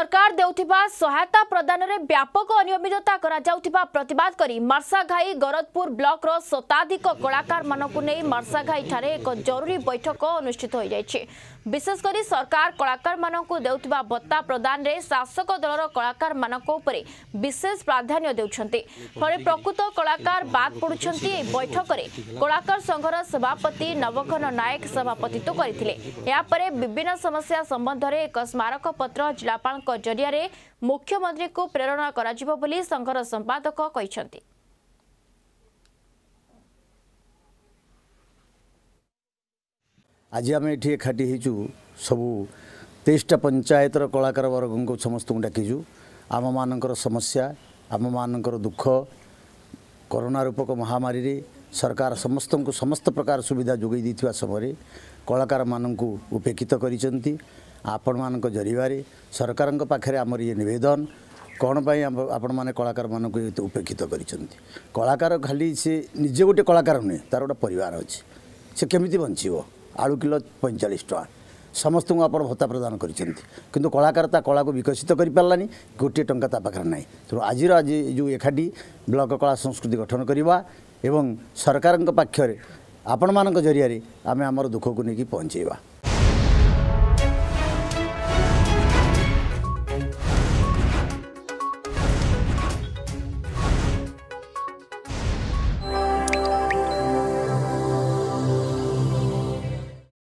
ସରକାର ଦେଉଥିବା ସହାୟତା ପ୍ରଦାନରେ ବ୍ୟାପକ ଅନିୟମିତତା କରାଯାଉଥିବା ପ୍ରତିବାଦ କରି ମାର୍ଶାଘାଇ ଗରଦପୁର ବ୍ଲକର ଶତାଧିକ କଳାକାରମାନଙ୍କୁ ନେଇ ମାର୍ଶାଘାଇଠାରେ ଏକ ଜରୁରୀ ବୈଠକ ଅନୁଷ୍ଠିତ ହୋଇଯାଇଛି ବିଶେଷ କରି ସରକାର କଳାକାରମାନଙ୍କୁ ଦେଉଥିବା ଭତ୍ତା ପ୍ରଦାନରେ ଶାସକ ଦଳର କଳାକାରମାନଙ୍କ ଉପରେ ବିଶେଷ ପ୍ରାଧାନ୍ୟ ଦେଉଛନ୍ତି ଫଳରେ ପ୍ରକୃତ କଳାକାର ବାଦ୍ ପଡ଼ୁଛନ୍ତି ଏହି ବୈଠକରେ କଳାକାର ସଂଘର ସଭାପତି ନବଘନ ନାୟକ ସଭାପତିତ୍ୱ କରିଥିଲେ ଏହାପରେ ବିଭିନ୍ନ ସମସ୍ୟା ସମ୍ବନ୍ଧରେ ଏକ ସ୍ମାରକପତ୍ର ଜିଲ୍ଲାପାଳଙ୍କ ଏହାଙ୍କ ଜରିଆରେ ମୁଖ୍ୟମନ୍ତ୍ରୀଙ୍କୁ ପ୍ରେରଣା କରାଯିବ ବୋଲି ସଂଘର ସମ୍ପାଦକ କହିଛନ୍ତି ଆଜି ଆମେ ଏଠି ଏକାଠି ହେଇଛୁ ସବୁ ତେଇଶଟା ପଞ୍ଚାୟତର କଳାକାର ବର୍ଗଙ୍କୁ ସମସ୍ତଙ୍କୁ ଡାକିଛୁ ଆମମାନଙ୍କର ସମସ୍ୟା ଆମମାନଙ୍କର ଦୁଃଖ କରୋନା ରୂପକ ମହାମାରୀରେ ସରକାର ସମସ୍ତଙ୍କୁ ସମସ୍ତ ପ୍ରକାର ସୁବିଧା ଯୋଗାଇ ଦେଇଥିବା ସମୟରେ କଳାକାରମାନଙ୍କୁ ଉପେକ୍ଷିତ କରିଛନ୍ତି ଆପଣମାନଙ୍କ ଜରିଆରେ ସରକାରଙ୍କ ପାଖରେ ଆମର ଇଏ ନିବେଦନ କ'ଣ ପାଇଁ ଆପଣମାନେ କଳାକାରମାନଙ୍କୁ ଏତେ ଉପେକ୍ଷିତ କରିଛନ୍ତି କଳାକାର ଖାଲି ସେ ନିଜେ ଗୋଟେ କଳାକାର ନୁହେଁ ତା'ର ଗୋଟେ ପରିବାର ଅଛି ସେ କେମିତି ବଞ୍ଚିବ ଆଳୁ କିଲୋ ପଇଁଚାଳିଶ ଟଙ୍କା ସମସ୍ତଙ୍କୁ ଆପଣ ଭତ୍ତା ପ୍ରଦାନ କରିଛନ୍ତି କିନ୍ତୁ କଳାକାର ତା କଳାକୁ ବିକଶିତ କରିପାରିଲାନି ଗୋଟିଏ ଟଙ୍କା ତା ପାଖରେ ନାହିଁ ତେଣୁ ଆଜିର ଆଜି ଯେଉଁ ଏକାଠି ବ୍ଲକ କଳା ସଂସ୍କୃତି ଗଠନ କରିବା ଏବଂ ସରକାରଙ୍କ ପାଖରେ ଆପଣମାନଙ୍କ ଜରିଆରେ ଆମେ ଆମର ଦୁଃଖକୁ ନେଇକି ପହଞ୍ଚାଇବା